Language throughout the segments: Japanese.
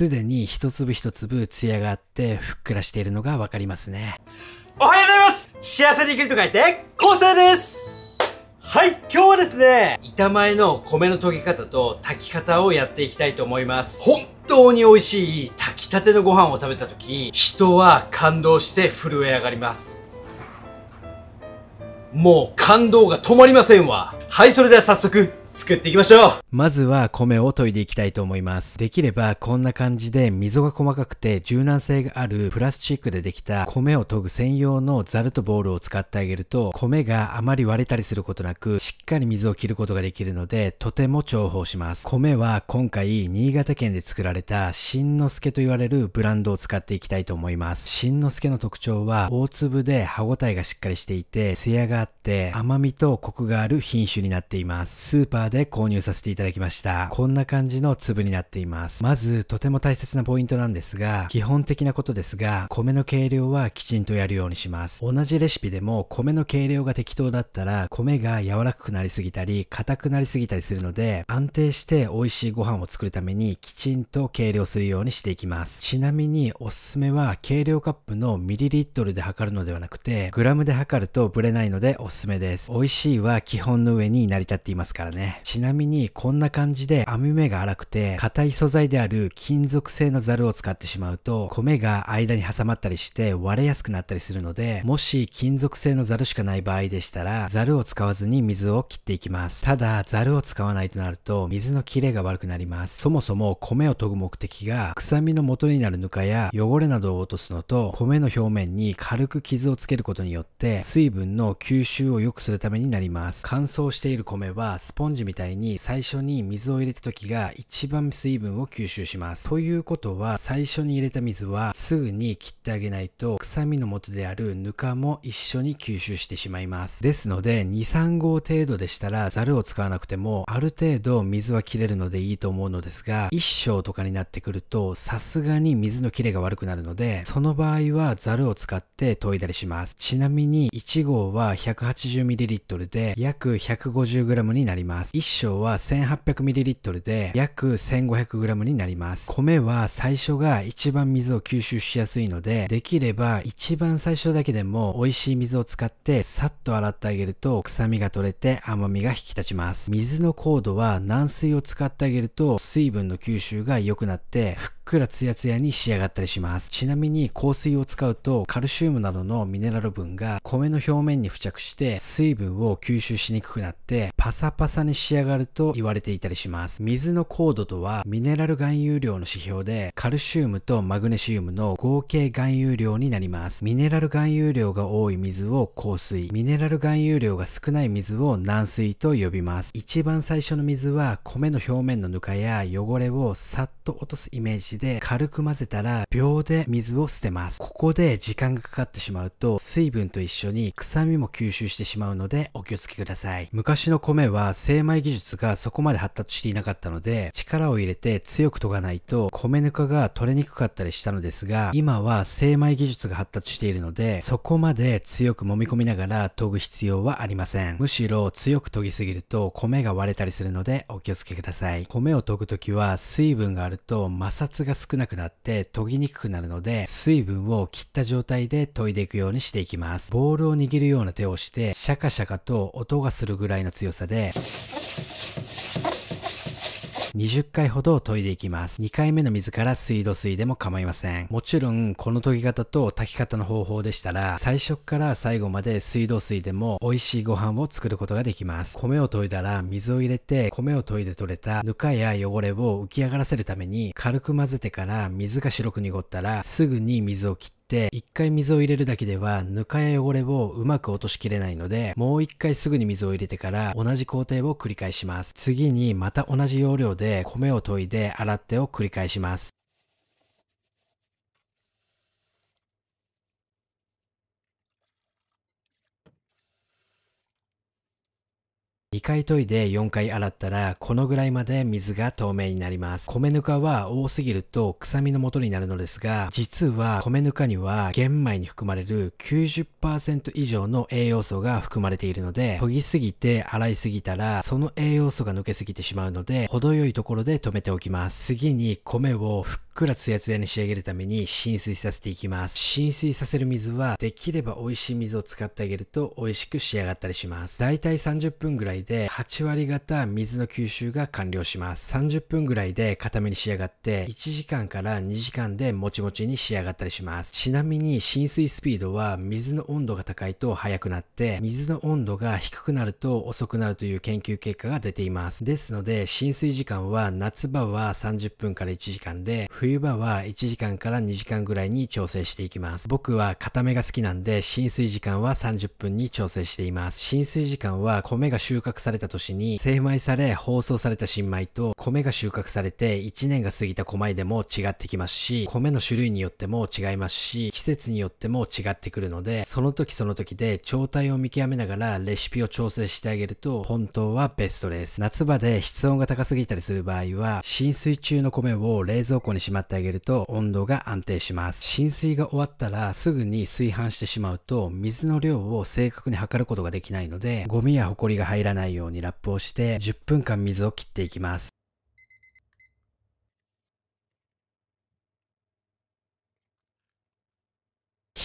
すでに一粒一粒艶があってふっくらしているのがわかりますね。おはようございます幸せに生きると書いて、構成ですはい、今日はですね、板前の米の研ぎ方と炊き方をやっていきたいと思います。本当に美味しい炊きたてのご飯を食べた時、人は感動して震え上がります。もう感動が止まりませんわ。はい、それでは早速作っていきましょうまずは米を研いでいきたいと思います。できればこんな感じで溝が細かくて柔軟性があるプラスチックでできた米を研ぐ専用のザルとボールを使ってあげると米があまり割れたりすることなくしっかり水を切ることができるのでとても重宝します。米は今回新潟県で作られた新之助と言われるブランドを使っていきたいと思います。新之助の特徴は大粒で歯ごたえがしっかりしていて艶があって甘みとコクがある品種になっています。スーパーで購入させていただきました。こんな感じの粒になっています。まず、とても大切なポイントなんですが、基本的なことですが、米の計量はきちんとやるようにします。同じレシピでも、米の計量が適当だったら、米が柔らかくなりすぎたり、硬くなりすぎたりするので、安定して美味しいご飯を作るために、きちんと計量するようにしていきます。ちなみに、おすすめは、計量カップのミリリットルで測るのではなくて、グラムで測るとブレないのでおすすめです。美味しいは基本の上に成り立っていますからね。ちなみにこんな感じで網目が荒くて硬い素材である金属製のザルを使ってしまうと米が間に挟まったりして割れやすくなったりするのでもし金属製のザルしかない場合でしたらザルを使わずに水を切っていきますただザルを使わないとなると水の切れが悪くなりますそもそも米を研ぐ目的が臭みの元になるぬかや汚れなどを落とすのと米の表面に軽く傷をつけることによって水分の吸収を良くするためになります乾燥している米はスポンジジみたいに最初に水を入れた時が一番水分を吸収します。ということは最初に入れた水はすぐに切ってあげないと臭みの元であるぬかも一緒に吸収してしまいます。ですので2、3合程度でしたらざるを使わなくてもある程度水は切れるのでいいと思うのですが1升とかになってくるとさすがに水の切れが悪くなるのでその場合はざるを使って研いだりします。ちなみに1合は 180ml で約 150g になります。。1升は 1800ml で約 1500g になります。米は最初が一番水を吸収しやすいので、できれば一番最初だけでも美味しい水を使ってさっと洗ってあげると臭みが取れて甘みが引き立ちます。水の硬度は軟水を使ってあげると水分の吸収が良くなってくらツヤツヤに仕上がったりします。ちなみに香水を使うとカルシウムなどのミネラル分が米の表面に付着して水分を吸収しにくくなってパサパサに仕上がると言われていたりします。水の硬度とはミネラル含有量の指標でカルシウムとマグネシウムの合計含有量になります。ミネラル含有量が多い水を硬水、ミネラル含有量が少ない水を軟水と呼びます。一番最初の水は米の表面のぬかや汚れをさっと落とすイメージで軽く混ぜたら秒で水を捨てます。ここで時間がかかってしまうと水分と一緒に臭みも吸収してしまうのでお気をつけください。昔の米は精米技術がそこまで発達していなかったので力を入れて強く研がないと米ぬかが取れにくかったりしたのですが今は精米技術が発達しているのでそこまで強く揉み込みながら研ぐ必要はありません。むしろ強く研ぎすぎると米が割れたりするのでお気をつけください。米を研ぐときは水分があると摩擦が少なくなって研ぎにくくなるので、水分を切った状態で研いでいくようにしていきます。ボールを握るような手をして、シャカシャカと音がするぐらいの強さで、20回ほど研いでいきます。2回目の水から水道水でも構いません。もちろん、この研ぎ方と炊き方の方法でしたら、最初から最後まで水道水でも美味しいご飯を作ることができます。米を研いだら水を入れて、米を研いで取れたぬかや汚れを浮き上がらせるために、軽く混ぜてから水が白く濁ったら、すぐに水を切ってって一回水を入れるだけではぬかや汚れをうまく落としきれないのでもう一回すぐに水を入れてから同じ工程を繰り返します次にまた同じ要領で米を研いで洗ってを繰り返します2回研いで4回洗ったら、このぐらいまで水が透明になります。米ぬかは多すぎると臭みの元になるのですが、実は米ぬかには玄米に含まれる90%以上の栄養素が含まれているので、研ぎすぎて洗いすぎたら、その栄養素が抜けすぎてしまうので、程よいところで止めておきます。次に米をふっくらツヤツヤに仕上げるために浸水させていきます。浸水させる水は、できれば美味しい水を使ってあげると美味しく仕上がったりします。だいたい30分ぐらいで8割方水の吸収が完了します。30分ぐらいで固めに仕上がって1時間から2時間でもちもちに仕上がったりします。ちなみに浸水スピードは水の温度が高いと速くなって水の温度が低くなると遅くなるという研究結果が出ています。ですので浸水時間は夏場は30分から1時間で冬場は1時間から2時間ぐらいに調整していきます。僕は固めが好きなんで浸水時間は30分に調整しています。浸水時間は米が収穫された年に精米され包装された新米と米が収穫されて1年が過ぎた小米でも違ってきますし、米の種類によっても違いますし、季節によっても違ってくるので、その時その時で状態を見極めながらレシピを調整してあげると本当はベストです。夏場で室温が高すぎたりする場合は、浸水中の米を冷蔵庫にしまってあげると温度が安定します。浸水が終わったらすぐに炊飯してしまうと水の量を正確に測ることができないので、ゴミやホコリが入らないないようにラップをして10分間水を切っていきます。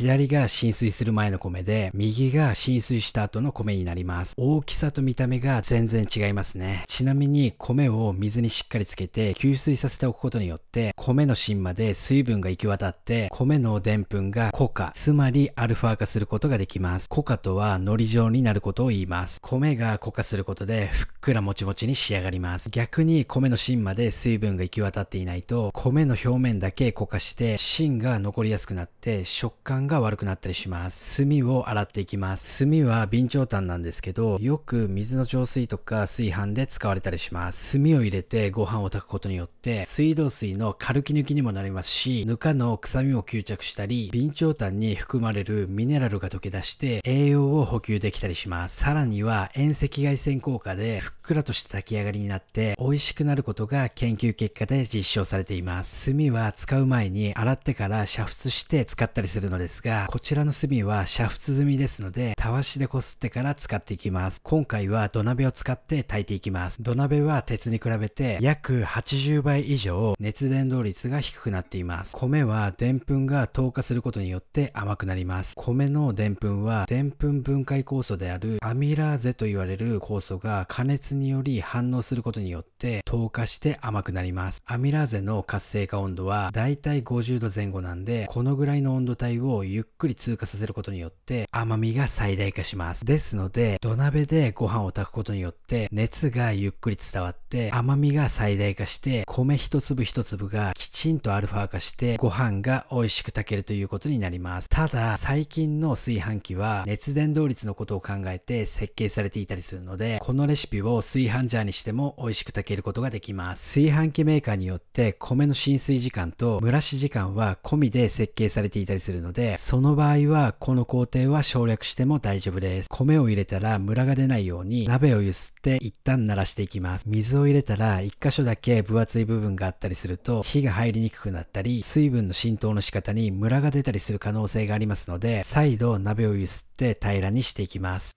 左が浸水する前の米で、右が浸水した後の米になります。大きさと見た目が全然違いますね。ちなみに米を水にしっかりつけて吸水させておくことによって、米の芯まで水分が行き渡って、米のでんぷんがコ化、つまりアルファ化することができます。コカとは海苔状になることを言います。米がコ化することで、ふっくらもちもちに仕上がります。逆に米の芯まで水分が行き渡っていないと、米の表面だけコカして、芯が残りやすくなって、食感がが悪くなったりします。炭を洗っていきます。炭は備長炭なんですけど、よく水の浄水とか炊飯で使われたりします。炭を入れてご飯を炊くことによって、水道水のカルキ抜きにもなりますし、ぬかの臭みも吸着したり、備長炭に含まれるミネラルが溶け出して栄養を補給できたりします。さらには遠赤外線効果でふっくらとした炊き上がりになって美味しくなることが研究結果で実証されています。炭は使う前に洗ってから煮沸して使ったりするのですですが、こちらの炭は煮沸済みですので、たわしでこすってから使っていきます。今回は土鍋を使って炊いていきます。土鍋は鉄に比べて約80倍以上熱伝導率が低くなっています。米はでんぷんが糖化することによって甘くなります。米のでんぷんはでんぷん分解酵素であるアミラーゼと言われる酵素が加熱により反応することによって糖化して甘くなります。アミラーゼの活性化温度はだいたい50度前後なんで、このぐらいの温度帯ををゆっくり通過させることによって甘みが最大化します。ですので、土鍋でご飯を炊くことによって熱がゆっくり伝わって甘みが最大化して米一粒一粒がきちんとアルファ化してご飯が美味しく炊けるということになります。ただ、最近の炊飯器は熱伝導率のことを考えて設計されていたりするので、このレシピを炊飯ジャーにしても美味しく炊けることができます。炊飯器メーカーによって米の浸水時間と蒸らし時間は込みで設計されていたりするので、その場合はこの工程は省略しても大丈夫です。米を入れたらムラが出ないように鍋を揺すって一旦慣らしていきます。水を入れたら一箇所だけ分厚い部分があったりすると火が入りにくくなったり、水分の浸透の仕方にムラが出たりする可能性がありますので、再度鍋を揺すって平らにしていきます。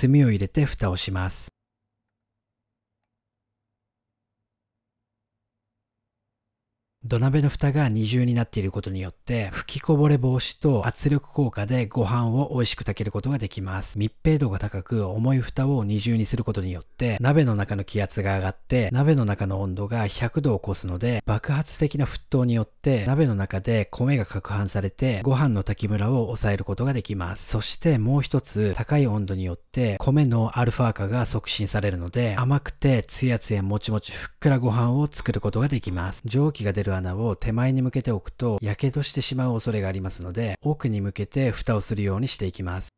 炭を入れて蓋をします。土鍋の蓋が二重になっていることによって、吹きこぼれ防止と圧力効果でご飯を美味しく炊けることができます。密閉度が高く、重い蓋を二重にすることによって、鍋の中の気圧が上がって、鍋の中の温度が100度を超すので、爆発的な沸騰によって、鍋の中で米が攪拌されて、ご飯の炊きムラを抑えることができます。そしてもう一つ、高い温度によって、米のアルファ化が促進されるので、甘くて、つやつやもちもちふっくらご飯を作ることができます。蒸気が出る穴を手前に向けておくと火傷してしまう恐れがありますので奥に向けて蓋をするようにしていきます。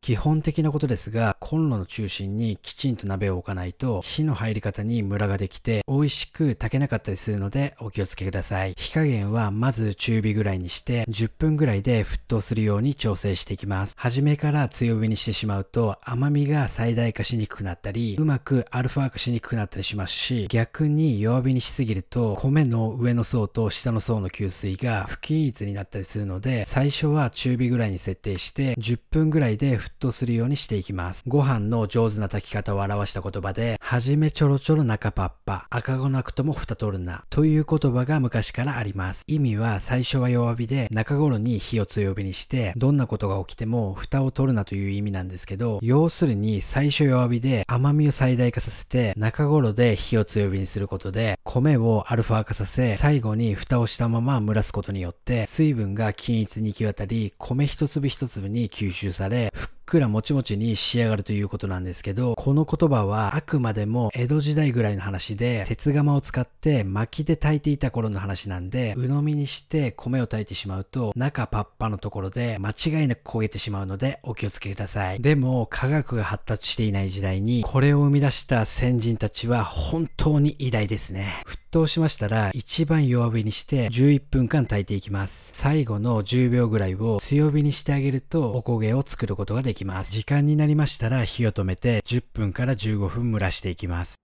基本的なことですが、コンロの中心にきちんと鍋を置かないと、火の入り方にムラができて、美味しく炊けなかったりするので、お気をつけください。火加減はまず中火ぐらいにして、10分ぐらいで沸騰するように調整していきます。初めから強火にしてしまうと、甘みが最大化しにくくなったり、うまくアルファ化しにくくなったりしますし、逆に弱火にしすぎると、米の上の層と下の層の吸水が不均一になったりするので、最初は中火ぐらいに設定して、10分ぐらいで沸騰沸するようにしていきます。ご飯の上手な炊き方を表した言葉で、はじめちょろちょろ中パッパ、赤子なくとも蓋取るな、という言葉が昔からあります。意味は最初は弱火で、中頃に火を強火にして、どんなことが起きても蓋を取るなという意味なんですけど、要するに最初弱火で甘みを最大化させて、中頃で火を強火にすることで、米をアルファ化させ、最後に蓋をしたまま蒸らすことによって、水分が均一に行き渡り、米一粒一粒に吸収され、ふっくらもちもちに仕上がるということなんですけど、この言葉はあくまでも江戸時代ぐらいの話で、鉄釜を使って薪で炊いていた頃の話なんで、鵜呑みにして米を炊いてしまうと、中パッパのところで間違いなく焦げてしまうので、お気をつけください。でも、科学が発達していない時代に、これを生み出した先人たちは本当に偉大ですね。騰しましたら一番弱火にして11分間炊いていきます最後の10秒ぐらいを強火にしてあげるとお焦げを作ることができます時間になりましたら火を止めて10分から15分蒸らしていきます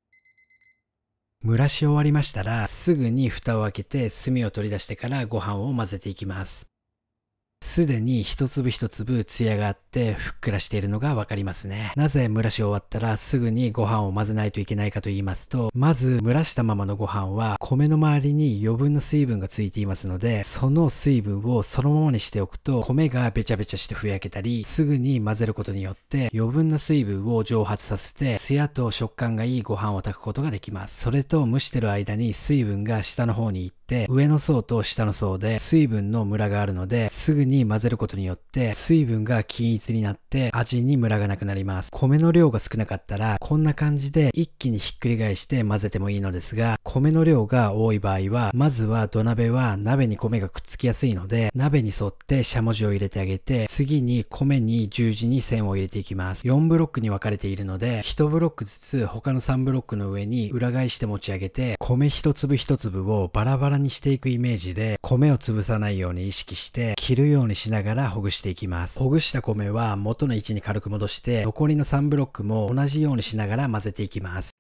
蒸らし終わりましたらすぐに蓋を開けて炭を取り出してからご飯を混ぜていきますすでに一粒一粒艶があってふっくらしているのがわかりますね。なぜ蒸らし終わったらすぐにご飯を混ぜないといけないかと言いますと、まず蒸らしたままのご飯は米の周りに余分な水分がついていますので、その水分をそのままにしておくと米がべちゃべちゃしてふやけたり、すぐに混ぜることによって余分な水分を蒸発させて、艶と食感がいいご飯を炊くことができます。それと蒸してる間に水分が下の方に行って、って上の層と下の層で水分のムラがあるのですぐに混ぜることによって水分が均一になって味にムラがなくなります米の量が少なかったらこんな感じで一気にひっくり返して混ぜてもいいのですが米の量が多い場合はまずは土鍋は鍋に米がくっつきやすいので鍋に沿ってしゃもじを入れてあげて次に米に十字に線を入れていきます4ブロックに分かれているので1ブロックずつ他の3ブロックの上に裏返して持ち上げて米一粒一粒をバラバラらにしていくイメージで、米を潰さないように意識して、切るようにしながらほぐしていきます。ほぐした米は元の位置に軽く戻して、残りの3ブロックも同じようにしながら混ぜていきます。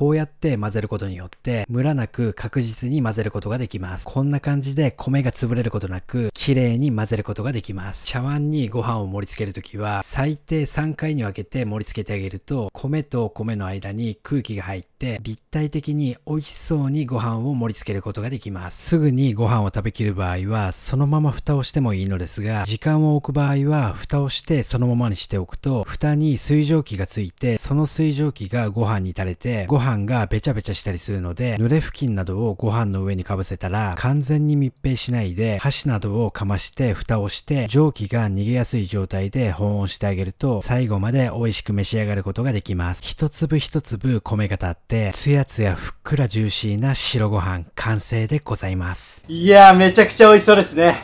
こうやって混ぜることによって、ムラなく確実に混ぜることができます。こんな感じで米が潰れることなく、綺麗に混ぜることができます。茶碗にご飯を盛り付けるときは、最低3回に分けて盛り付けてあげると、米と米の間に空気が入って、立体的に美味しそうにご飯を盛り付けることができます。すぐにご飯を食べきる場合は、そのまま蓋をしてもいいのですが、時間を置く場合は、蓋をしてそのままにしておくと、蓋に水蒸気がついて、その水蒸気がご飯に垂れて、ご飯飯がべちゃべちゃしたりするので、濡れ布巾などをご飯の上にかぶせたら、完全に密閉しないで、箸などをかまして蓋をして、蒸気が逃げやすい状態で保温してあげると、最後まで美味しく召し上がることができます。一粒一粒米が立って、つやつやふっくらジューシーな白ご飯、完成でございます。いやー、めちゃくちゃ美味しそうですね。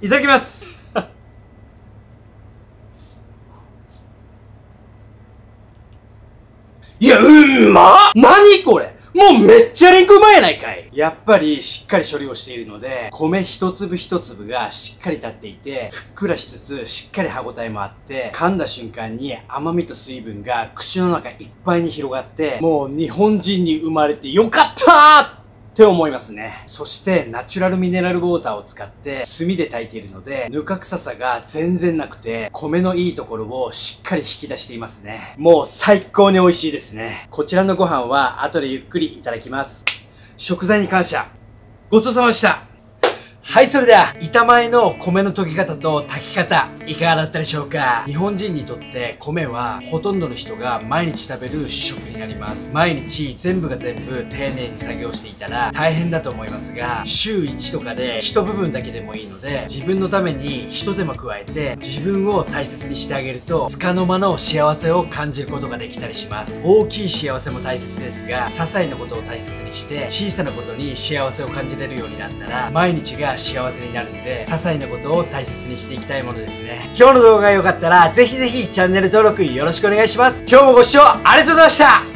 いただきますいや、うんま何これもうめっちゃリンクうまいやないかいやっぱりしっかり処理をしているので、米一粒一粒がしっかり立っていて、ふっくらしつつしっかり歯応えもあって、噛んだ瞬間に甘みと水分が口の中いっぱいに広がって、もう日本人に生まれてよかったって思いますね。そしてナチュラルミネラルウォーターを使って炭で炊いているので、ぬか臭さが全然なくて、米のいいところをしっかり引き出していますね。もう最高に美味しいですね。こちらのご飯は後でゆっくりいただきます。食材に感謝。ごちそうさまでした。はい、それでは、板前の米の溶き方と炊き方、いかがだったでしょうか日本人にとって米はほとんどの人が毎日食べる主食になります。毎日全部が全部丁寧に作業していたら大変だと思いますが、週1とかで一部分だけでもいいので、自分のために一手間加えて自分を大切にしてあげると、つかの間の幸せを感じることができたりします。大きい幸せも大切ですが、些細なことを大切にして、小さなことに幸せを感じれるようになったら、毎日がが幸せになるんで、些細なことを大切にしていきたいものですね。今日の動画が良かったら、ぜひぜひチャンネル登録よろしくお願いします。今日もご視聴ありがとうございました